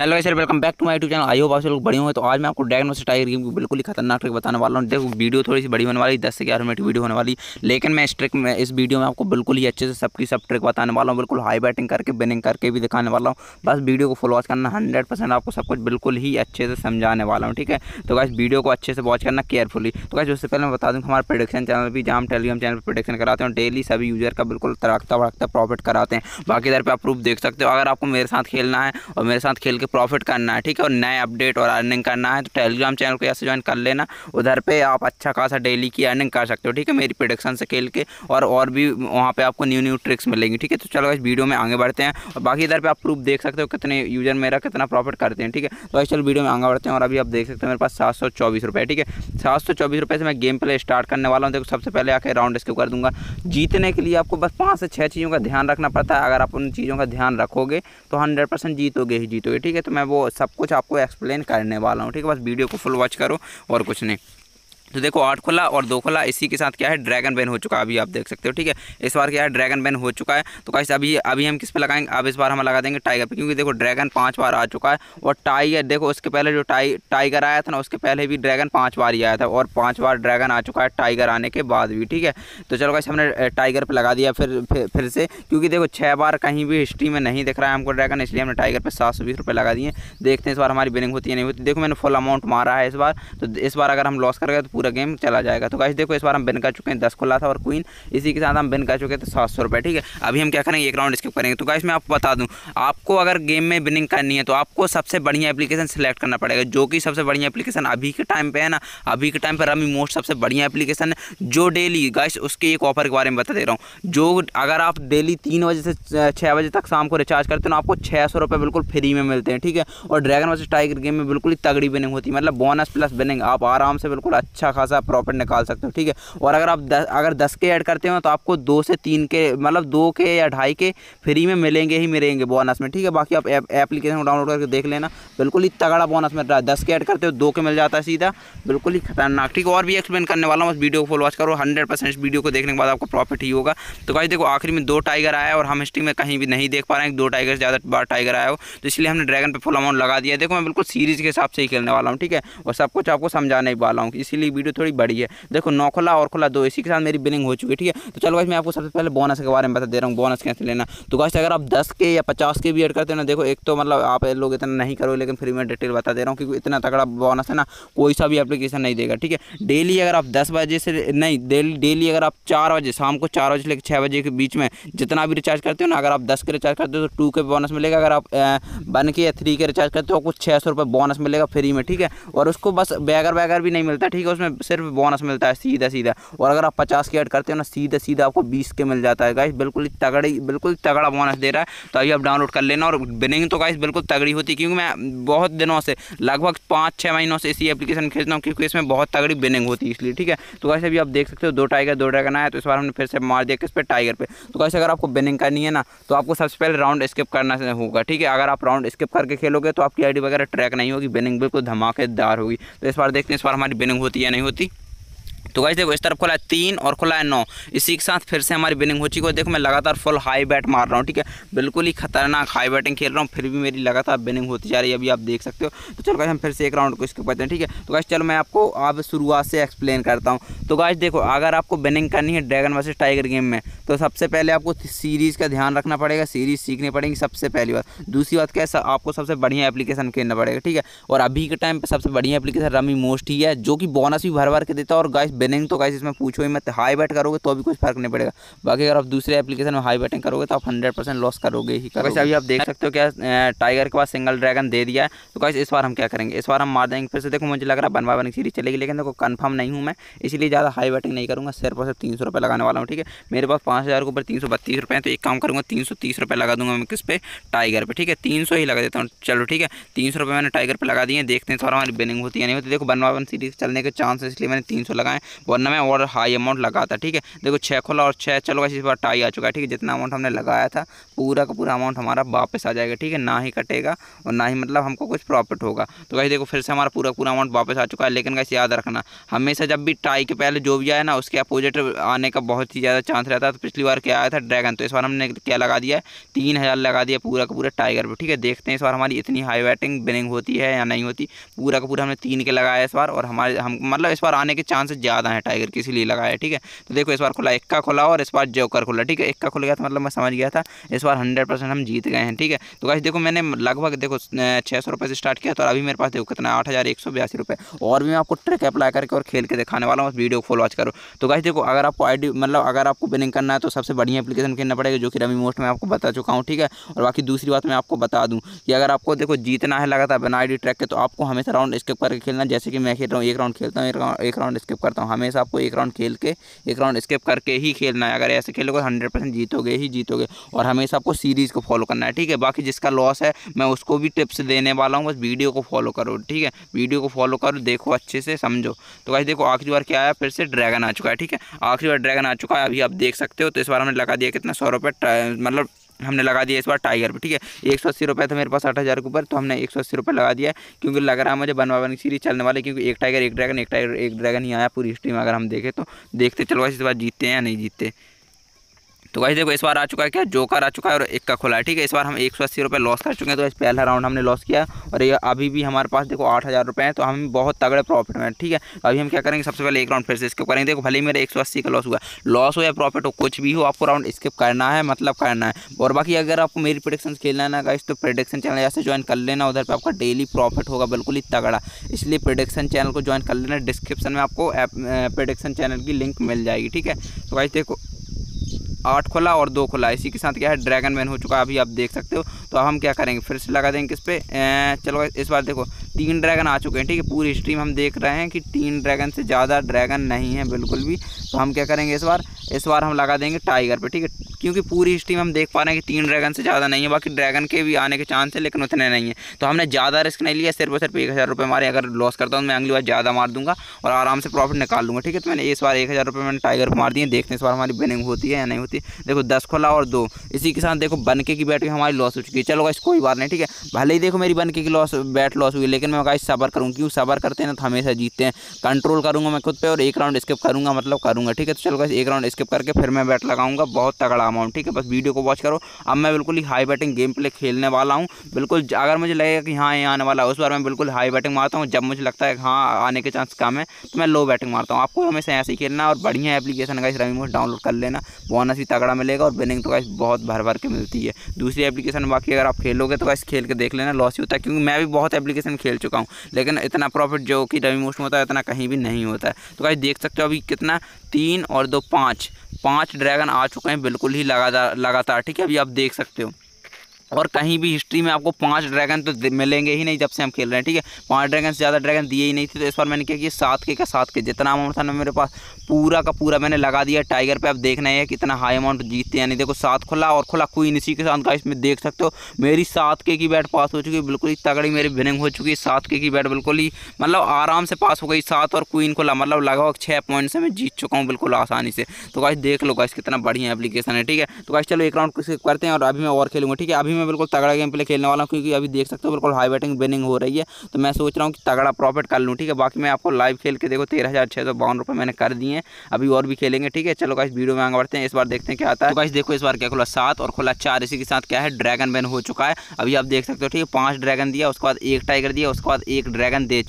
hello sir welcome back to my YouTube channel I hope आप लोग बड़े हुए तो आज मैं आपको ड्रैगन टाइगर गेम की बिल्कुल ही खतरनाक ट्रिक बताने वाला हूँ देखो वीडियो थोड़ी सी बड़ी होने वाली दस से ग्यारह मिनट वीडियो होने वाली लेकिन मैं इस ट्रिक में इस वीडियो में आपको बिल्कुल ही अच्छे से सबकी सब ट्रिक बताने वाला हूँ बिल्कुल हाई बैटिंग करके बिनिंग करके भी दिखाने वाला हूँ बस वीडियो को फॉलो करना हंड्रेड आपको सब कुछ बिल्कुल ही अच्छे से समझाने वाला हूँ ठीक है तो गाइस वीडियो को अच्छे से वॉच करना केयरफुली तो गाइस उससे पहले मैं बता दूँ हमारे प्रोडक्शन चैनल भी जहाँ टेलीग्राम चैनल पर प्रोडक्शन कराते हैं डेली सभी यूजर का बिल्कुल तड़कता वड़कता प्रॉफिट कराते हैं बाकी इधर पर आप प्रूफ देख सकते हो अगर आपको मेरे साथ खेलना है और मेरे साथ खेल के प्रॉफिट करना है ठीक है और नए अपडेट और अर्निंग करना है तो टेलीग्राम चैनल को ऐसे ज्वाइन कर लेना उधर पर आप अच्छा खासा डेली की अर्निंग कर सकते हो ठीक है मेरी प्रोडक्शन से खेल के और और भी वहाँ पर आपको न्यू न्यू ट्रिक्स मिलेंगी ठीक है तो चलो इस वीडियो में आगे बढ़ते हैं और बाकी इधर पर आप प्रूफ देख सकते हो कितने यूजर मेरा कितना प्रॉफिट करते हैं ठीक है तो चलो वीडियो में आगे बढ़ते हैं और अभी आप देख सकते हो मेरे पास सात सौ चौबीस ठीक है सात सौ चौबीस रुपये से मैं गेम प्ले स्टार्ट करने वाला हूँ देखो सबसे पहले आके राउंड स्किप कर दूंगा जीतने के लिए आपको बस पाँच से छः चीज़ों का ध्यान रखना पड़ता है अगर आप उन चीज़ों का ध्यान रखोगे तो हंड्रेड परसेंट जीतोगे ही जीतोगे ठीक है ठीक है तो मैं वो सब कुछ आपको एक्सप्लेन करने वाला हूँ ठीक है बस वीडियो को फुल वॉच करो और कुछ नहीं तो देखो आठ खुला और दो खुला इसी के साथ क्या है ड्रैगन बैन हो चुका है अभी आप देख सकते हो ठीक है इस बार क्या है ड्रैगन बैन हो चुका है तो कैसे अभी अभी हम किस पे लगाएंगे अब इस बार हम लगा देंगे टाइगर पे क्योंकि देखो ड्रैगन पाँच बार आ चुका है और टाइगर देखो उसके पहले जो टाइ टाइगर आया था ना उसके पहले भी ड्रैगन पाँच बार ही आया था और पाँच बार ड्रैगन आ चुका है टाइगर आने के बाद भी ठीक है तो चलो कैसे हमने टाइगर पर लगा दिया फिर फिर से क्योंकि देखो छः बार कहीं भी हिस्ट्री में नहीं दिख रहा है हमको ड्रैगन इसलिए हमने टाइगर पर सात सौ बीस रुपये लगा दिए देखते हैं इस बार हमारी बिलिंग होती है नहीं होती देखो मैंने फुल अमाउंट मारा है इस बार तो इस बार अगर हम लॉस कर गए तो पूरा गेम चला जाएगा तो गाइस देखो इस बार हम बिन कर चुके हैं दस खुला था और क्वीन इसी के साथ हम बिन कर चुके थे तो सात सौ रुपये ठीक है अभी हम क्या करेंगे एक राउंड स्किप करेंगे तो गाइस मैं आपको बता दूँ आपको अगर गेम में बिनिंग करनी है तो आपको सबसे बढ़िया एप्लीकेशन सेलेक्ट करना पड़ेगा जो कि सबसे बढ़िया एप्लीकेशन अभी के टाइम पर है ना अभी के टाइम पर रमी मोस्ट सबसे बढ़िया एप्लीकेशन है जो डेली गाइस उसके एक ऑफर के बारे में बता दे रहा हूँ जो अगर आप डेली तीन बजे से छः बजे तक शाम को रिचार्ज करते हो ना आपको छः सौ रुपये बिल्कुल फ्री में मिलते हैं ठीक है और ड्रैगन वर्सेस टाइगर गेम में बिल्कुल ही तगड़ी बिनिंग होती है मतलब बोनस प्लस बिनिंग आप आराम से बिल्कुल अच्छा खासा प्रॉफिट निकाल सकते हो ठीक है और अगर आप दस अगर दस के ऐड करते हो तो आपको दो से तीन के मतलब दो के या ढाई के फ्री में मिलेंगे ही मिलेंगे बोनस में ठीक है बाकी आप एप्लीकेशन डाउनलोड करके देख लेना बिल्कुल ही तगड़ा बोनस मिल रहा है दस के ऐड करते हो दो के मिल जाता है सीधा बिल्कुल ही खतरनाक ठीक है और भी एक्सप्लेन करने वाला हूँ उस वीडियो को फुल वॉच करो हंड्रेड परसेंट वीडियो को देखने के बाद आपको प्रॉफिट ही होगा तो भाई देखो आखिरी में दो टाइगर आया और हम हिस्ट्री में कहीं भी नहीं देख पा रहे हैं दो टाइगर ज़्यादा बार टाइगर आया हो तो इसलिए हमने ड्रैगन पर फुल अमाउंट लगा दिया देखो मैं बिल्कुल सीरीज़ के हिसाब से ही खेलने वाला हूँ ठीक है और सब कुछ आपको समझाने वाला हूँ इसीलिए वीडियो थोड़ी बड़ी है देखो नौ खुला और खुला दो इसी के साथ मेरी बिलिंग हो चुकी है ठीक है तो चलो भाई मैं आपको सबसे पहले बोनस के बारे में बता दे रहा हूँ बोनस कैसे लेना तो गाइस अगर आप दस के या पचास के भी एड करते हो ना देखो एक तो मतलब आप लोग इतना नहीं करो लेकिन फिर मैं डिटेल बता दे रहा हूँ क्योंकि इतना तगड़ा बोनस है ना कोई सा भी एप्लीकेशन नहीं देगा ठीक है डेली अगर आप दस बजे से नहीं डेली अगर आप चार बजे शाम को चार बजे से लेकर छः बजे के बीच में जितना भी रिचार्ज करते हो ना अगर आप दस के रिचार्ज करते हो तो टू के बोनस मिलेगा अगर आप वन के या थ्री के रिचार्ज करते हो कुछ छः सौ रुपये बोनस मिलेगा फ्री में ठीक है और उसको बस बैगर वैगर भी नहीं मिलता ठीक है उसमें उसमें सिर्फ बोनस मिलता है सीधा सीधा और अगर आप पचास के ऐड करते हो ना सीधा सीधा आपको बीस के मिल जाता है गाइस बिल्कुल तगड़ी बिल्कुल तगड़ा बोनस दे रहा है तो अभी आप डाउनलोड कर लेना और बिनिंग तो गाइस बिल्कुल तगड़ी होती है क्योंकि मैं बहुत दिनों से लगभग पाँच छः महीनों से इसी एप्लीकेशन खेलता हूँ क्योंकि इसमें बहुत तगड़ी बिनिंग होती है इसलिए ठीक है तो कैसे अभी आप देख सकते हो दो टाइगर दो ड्रैगन आया तो इस बार हमने फिर से मार दिया किस पर टाइगर पर तो कैसे अगर आपको बिनिंग करनी है ना तो आपको सबसे पहले राउंड स्किप करना होगा ठीक है अगर आप राउंड स्किप करके खेलोगे तो आपकी आई वगैरह ट्रैक नहीं होगी बिनिंग बिल्कुल धमाकेदार होगी तो इस बार देखते हैं इस बार हमारी बिनिंग होती है नहीं होती तो गाइस देखो इस तरफ खुला है तीन और खुला है नौ इसी के साथ फिर से हमारी बिनिंग हो चुकी है देखो मैं लगातार फुल हाई बैट मार रहा हूँ ठीक है बिल्कुल ही खतरनाक हाई बैटिंग खेल रहा हूँ फिर भी मेरी लगातार बिनिंग होती जा रही है अभी आप देख सकते हो तो चलो गाइस हम फिर से एक राउंड को इसके करते हैं ठीक है तो गाइस चलो मैं आपको आप शुरुआत से एक्सप्लेन करता हूँ तो गाइस देखो अगर आपको बिनिंग करनी है ड्रैगन वर्सेज टाइगर गेम में तो सबसे पहले आपको सीरीज़ का ध्यान रखना पड़ेगा सीरीज़ सीखनी पड़ेगी सबसे पहली बात दूसरी बात कैसा आपको सबसे बढ़िया एप्लीकेशन खेलना पड़ेगा ठीक है और अभी के टाइम पर सबसे बढ़िया एप्लीकेशन रमी मोस्ट ही है जो कि बोनस भी भर भर के देता है और गाइस बेनिंग तो कैसे इसमें पूछो ही मत हाई बैट करोगे तो भी कुछ फर्क नहीं पड़ेगा बाकी अगर आप दूसरे एप्लीकेशन में हाई बैटिंग करोगे तो आप हंड्रेड परसेंट लॉस करोगे ही कैसे अभी आप देख सकते हो क्या टाइगर के पास सिंगल ड्रैगन दे दिया है तो कैसे इस बार हम क्या करेंगे इस बार हम मार देंगे फिर से देखो मुझे लग रहा है बनवा बनी वन सीरीज चलेगी लेकिन देखो कन्फर्म नहीं हूँ मैं इसलिए ज़्यादा हाई बैटिंग नहीं करूँगा सिर्फ और सिर्फ तीन सौ रुपये लगाने वाला हूँ ठीक है मेरे पास पाँच हज़ार के ऊपर तीन सौ बत्तीस रुपये हैं तो एक काम करूँगा तीन सौ तीस रुपये लगा दूंगा मैं किस पे टाइगर पे ठीक है तीन सौ ही लगा देता हूँ चलो ठीक है तीन सौ रुपये मैंने टाइगर पे लगा दिए देखते हैं सर हमारी बिनिंग होती है नहीं होती देखो बनवा बन वन सीरीज चलने के चांस इसलिए मैंने तीन सौ लगाए वरना मैं और हाई अमाउंट लगाता ठीक है देखो छः खोला और छः चलो इस बार टाई आ चुका है ठीक है जितना अमाउंट हमने लगाया था पूरा का पूरा अमाउंट हमारा वापस आ जाएगा ठीक है ना ही कटेगा और ना ही मतलब हमको कुछ प्रॉफिट होगा तो कहीं देखो फिर से हमारा पूरा पूरा अमाउंट वापस आ चुका है लेकिन कैसे याद रखना हमेशा जब भी टाई के पहले जो भी आया ना उसके अपोजिट आने का बहुत ही ज़्यादा चांस रहता है तो पिछली बार क्या आया था ड्रैगन तो इस बार हमने क्या लगा दिया है तीन हज़ार लगा दिया पूरा का पूरा टाइगर पर ठीक है देखते हैं इस बार हमारी इतनी हाई वेटिंग बिनिंग होती है या नहीं होती पूरा का पूरा हमने तीन के लगाया इस बार और हमारे हम मतलब इस बार आने के चांसेस ज़्यादा ज़्यादा है टाइगर के इसीलिए लगाया ठीक है तो देखो इस बार खुला इक्का खुला और इस बार जोकर खुला ठीक है इक्का खुल गया था मतलब मैं समझ गया था इस बार हंड्रेड परसेंट हम जीत गए हैं ठीक है तो कैसे देखो मैंने लगभग देखो छः सौ से स्टार्ट किया तो अभी मेरे पास देखो कितना आठ हज़ार एक सौ बयासी रुपये और भी मैं आपको ट्रिक अप्लाई करके और खेल के दिखाने वाला हूँ उस वीडियो को फुल वॉच करो तो कैसे देखो अगर आपको आई मतलब अगर आपको बिलिंग करना है तो सबसे बढ़िया अपलीकेशन खेलना पड़ेगा जो कि रमी मोस्ट में आपको बता चुका हूँ ठीक है और बाकी दूसरी बात मैं आपको बता दूँ कि अगर आपको देखो जीतना है लगातार बिना आई ट्रैक के तो आपको हमेशा राउंड स्किप करके खेलना जैसे कि मैं खेल रहा हूँ एक राउंड खेलता हूँ एक राउंड स्किप करता हूँ हमेशा आपको एक राउंड खेल के एक राउंड स्किप करके ही खेलना है अगर ऐसे खेलोगे हंड्रेड तो परसेंट जीतोगे ही जीतोगे और हमेशा आपको सीरीज़ को फॉलो करना है ठीक है बाकी जिसका लॉस है मैं उसको भी टिप्स देने वाला हूँ बस वीडियो को फॉलो करो ठीक है वीडियो को फॉलो करो देखो अच्छे से समझो तो वैसे देखो आखिरी बार क्या आया फिर से ड्रैगन आ चुका है ठीक है आखिरी बार ड्रैगन आ चुका है अभी आप देख सकते हो तो इस बार हमने लगा दिया कितना सौ रुपये मतलब हमने लगा दिया इस बार टाइगर पे ठीक है एक सौ अस्सी रुपये था मेरे पास आठ हज़ार के ऊपर तो हमने एक सौ अस्सी रुपये लगा दिया क्योंकि लग रहा है मुझे बनवा बन सीरीज चलने वाले क्योंकि एक टाइगर एक ड्रैगन एक टाइगर एक ड्रैगन ही आया पूरी हिस्ट्री में अगर हम देखें तो देखते चलो इस बार जीतते हैं या नहीं जीतते तो गाइस देखो इस बार आ चुका है क्या जोकर आ चुका है और एक का खुला है ठीक है इस बार हम एक सौ अस्सी रुपये लॉस कर चुके हैं तो इस पहला राउंड हमने लॉस किया और ये अभी भी हमारे पास देखो आठ हज़ार रुपये हैं तो हम बहुत तगड़े प्रॉफिट में ठीक है तो अभी हम क्या करेंगे सबसे पहले एक राउंड फिर से स्किप करेंगे देखो भले ही मेरे एक सौ अस्सी का लॉस हुआ लॉस हो या प्रॉफिट हो कुछ भी हो आपको राउंड स्किप करना है मतलब करना है और बाकी अगर आपको मेरी प्रोडिक्शन खेलना है ना गाइस तो प्रोडिक्शन चैनल जैसे ज्वाइन कर लेना उधर पर आपका डेली प्रॉफिट होगा बिल्कुल ही तगड़ा इसलिए प्रोडिक्शन चैनल को ज्वाइन कर लेना डिस्क्रिप्शन में आपको प्रोडिक्शन चैनल की लिंक मिल जाएगी ठीक है तो गाइस देखो आठ खुला और दो खुला इसी के साथ क्या है ड्रैगन मैन हो चुका है अभी आप देख सकते हो तो हम क्या करेंगे फिर से लगा देंगे किस पे चलो इस बार देखो तीन ड्रैगन आ चुके हैं ठीक है पूरी हिस्ट्री में हम देख रहे हैं कि तीन ड्रैगन से ज़्यादा ड्रैगन नहीं है बिल्कुल भी तो हम क्या करेंगे इस बार इस बार हम लगा देंगे टाइगर पर ठीक है क्योंकि पूरी हिस्ट्री में हम देख पा रहे हैं कि तीन ड्रैगन से ज़्यादा नहीं है बाकी ड्रैगन के भी आने के चांस है लेकिन उतने नहीं है तो हमने ज़्यादा रिस्क नहीं लिया सिर्फ और सिर्फ एक हज़ार रुपये मारे अगर लॉस करता हूँ तो मैं अगली बार ज़्यादा मार दूँगा और आराम से प्रॉफिट निकाल लूँगा ठीक है तो मैंने इस बार एक हज़ार रुपये मैंने टाइगर मार दिए देखते हैं इस बार हमारी बिनिंग होती है या नहीं होती देखो दस खोला और दो इसी के साथ देखो बनके की बैट हमारी लॉस हो चुकी है चलो इस कोई बात नहीं ठीक है भले ही देखो मेरी बनके की लॉस बैट लॉस हुई लेकिन लेकिन मैं गाइस सबर करूँ क्यों सबर करते हैं ना तो हमेशा जीतते हैं कंट्रोल करूँगा मैं खुद पे और एक राउंड स्किप करूँगा मतलब करूँगा ठीक है तो चलो गाइस एक राउंड स्किप करके फिर मैं बैट लगाऊंगा बहुत तगड़ा अमाउंट ठीक है बस वीडियो को वॉच करो अब मैं बिल्कुल ही हाई बैटिंग गेम प्ले खेलने वाला हूँ बिल्कुल अगर मुझे लगेगा कि हाँ ये आने वाला उस बार मैं बिल्कुल हाई बैटिंग मारता हूँ जब मुझे लगता है हाँ आने के चांस कम है तो मैं लो बैटिंग मारता हूँ आपको हमेशा ऐसे ही खेलना और बढ़िया एप्लीकेशन का इस डाउनलोड कर लेना बोनस भी तगड़ा मिलेगा और विनिंग तो गाइस बहुत भर भर के मिलती है दूसरी एप्लीकेशन बाकी अगर आप खेलोगे तो गाइस खेल के देख लेना लॉस ही होता है क्योंकि मैं भी बहुत एप्लीकेशन खेल खेल चुका हूँ लेकिन इतना प्रॉफिट जो कि रवि मोस्ट में होता है इतना कहीं भी नहीं होता है तो भाई देख सकते हो अभी कितना तीन और दो पाँच पाँच ड्रैगन आ चुके हैं बिल्कुल ही लगातार लगातार ठीक है अभी आप देख सकते हो और कहीं भी हिस्ट्री में आपको पांच ड्रैगन तो मिलेंगे ही नहीं जब से हम खेल रहे हैं ठीक है पांच ड्रैगन से ज़्यादा ड्रैगन दिए ही नहीं थे तो इस बार मैंने क्या किया सात के का सात के जितना अमाउंट था ना मेरे पास पूरा का पूरा मैंने लगा दिया टाइगर पे आप देख रहे हैं कितना हाई अमाउंट जीतते हैं नहीं देखो सात खुला और खुला क्वीन इसी के साथ का इसमें देख सकते हो मेरी सात के की बैट पास हो चुकी है बिल्कुल ही तगड़ी मेरी विनिंग हो चुकी है सात के की बैट बिल्कुल ही मतलब आराम से पास हो गई सात और क्वीन खुला मतलब लगभग छः पॉइंट से मैं जीत चुका हूँ बिल्कुल आसानी से तो गाइस देख लो गाइस कितना बढ़िया एप्लीकेशन है ठीक है तो गाइस चलो एक राउंड करते हैं और अभी मैं और खेलूँगा ठीक है अभी मैं मैं बिल्कुल तगड़ा गेम प्ले खेलने वाला हूँ क्योंकि अभी देख सकते हो बिल्कुल हाई बैटिंग बेनिंग हो रही है तो मैं सोच रहा हूँ कि तगड़ा प्रॉफिट कर लूँ ठीक है बाकी मैं आपको लाइव खेल के देखो तेरह हज़ार छः सौ बावन रुपये मैंने कर दिए अभी और भी खेलेंगे ठीक है चलो गाइस वीडियो में आगे बढ़ते हैं इस बार देखते हैं क्या आता है तो देखो इस बार क्या खुला सात और खुला चार इसी के साथ क्या है ड्रैगन बैन हो चुका है अभी आप देख सकते हो ठीक है पाँच ड्रैगन दिया उसके बाद एक टाइगर दिया उसके बाद एक ड्रैगन दे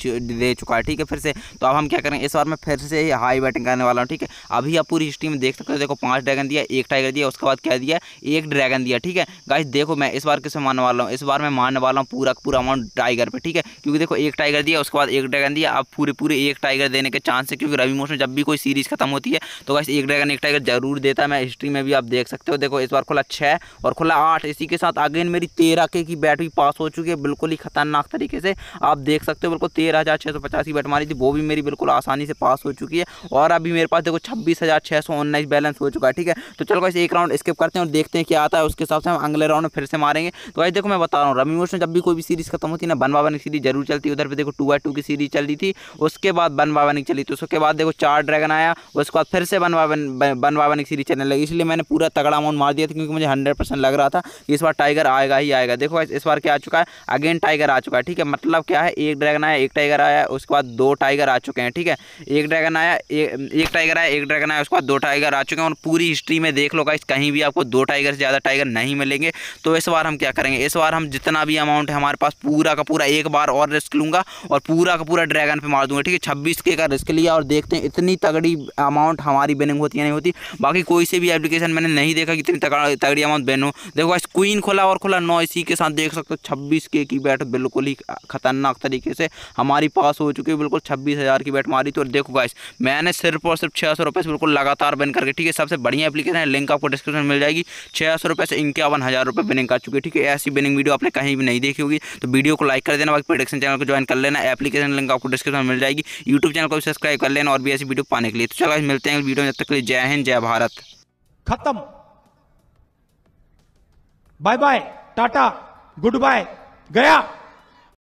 चुका है ठीक है फिर से तो अब हम क्या करेंगे इस बार मैं फिर से हाई बैटिंग करने वाला हूँ ठीक है अभी आप पूरी हिस्ट्री में देख सकते हो देखो पाँच ड्रैगन दिया एक टाइगर दिया उसके बाद क्या दिया एक ड्रैगन दिया ठीक है गाइस देखो मैं इस बार किस मानने वाला हूँ इस बार मैं मानने वाला हूँ पूरा पूरा अमाउंट टाइगर पर ठीक है क्योंकि देखो एक टाइगर दिया उसके बाद एक ड्रैगन दिया आप पूरे पूरे एक टाइगर देने के चांस है क्योंकि रवि मोशन जब भी कोई सीरीज खत्म होती है तो वैसे एक ड्रैगन एक टाइगर जरूर देता है मैं हिस्ट्री में भी आप देख सकते हो देखो इस बार खुला छः और खुला आठ इसी के साथ अगेन मेरी तेरह के की बैट भी पास हो चुकी है बिल्कुल ही खतरनाक तरीके से आप देख सकते हो बिल्कुल तेरह हज़ार छः सौ पचास की बैट मारी थी वो भी मेरी बिल्कुल आसानी से पास हो चुकी है और अभी मेरे पास देखो छब्बीस हज़ार छः सौ उन्नीस बैलेंस हो चुका है ठीक है तो चलो वैसे एक राउंड स्किप करते हैं और देखते हैं क्या आता है उसके हिसाब से हम अगले राउंड में फिर से मारेंगे तो आज देखो मैं बता रहा हूँ रमी मोशन जब भी कोई भी सीरीज खत्म होती है ना बन की सीरीज जरूर चलती उधर पर देखो टू बाई की सीरीज चल रही थी उसके बाद बन बावन की चली थी उसके बाद देखो चार ड्रैगन आया उसके बाद फिर से बन बावन वन की सीरीज चलने लगी इसलिए मैंने पूरा तगड़ा अमाउंट मार दिया था क्योंकि मुझे हंड्रेड लग रहा था कि इस बार टाइगर आएगा ही आएगा देखो इस बार क्या आ चुका है अगेन टाइगर आ चुका है ठीक है मतलब क्या है एक ड्रैगन आया एक टाइगर आया उसके बाद दो टाइगर आ चुके हैं ठीक है एक ड्रैगन आया एक टाइगर आया एक ड्रैगन आया उसके बाद दो टाइगर आ चुके हैं और पूरी हिस्ट्री में देख लो गाइस कहीं भी आपको दो टाइगर से ज़्यादा टाइगर नहीं मिलेंगे तो इस बार हम क्या करेंगे इस बार हम जितना भी अमाउंट है हमारे पास पूरा का पूरा एक बार और रिस्क लूँगा और पूरा का पूरा ड्रैगन पे मार दूंगा ठीक है छब्बीस के का रिस्क लिया और देखते हैं इतनी तगड़ी अमाउंट हमारी बिनिंग होती है नहीं होती बाकी कोई से भी एप्लीकेशन मैंने नहीं देखा कि इतनी तगड़ी अमाउंट बेन हो देखो आज क्वीन खोला और खोला नौ इसी के साथ देख सकते हो छब्बीस की बैट बिल्कुल ही खतरनाक तरीके से हमारी पास हो चुकी है बिल्कुल छब्बीस की बैट मारी तो देखो गाइस मैंने सिर्फ और सिर्फ छः सौ रुपये से बिल्कुल लगातार बिन करके ठीक है सबसे बढ़िया एप्लीकेशन है लिंक आपको डिस्क्रिप्शन मिल जाएगी छः सौ रुपये से इक्यावन हज़ार रुपये बिनिंग का चुकी है ठीक है ऐसी बिनिंग वीडियो आपने कहीं भी नहीं देखी होगी तो वीडियो को लाइक कर देना बाकी प्रोडक्शन चैनल को ज्वाइन कर लेना एप्लीकेशन लिंक आपको डिस्क्रिप्शन में मिल जाएगी यूट्यूब चैनल को भी सब्सक्राइब कर लेना और भी ऐसी वीडियो पाने के लिए तो चलो मिलते हैं वीडियो में जब तक जय हिंद जय भारत खत्म bye bye tata goodbye गया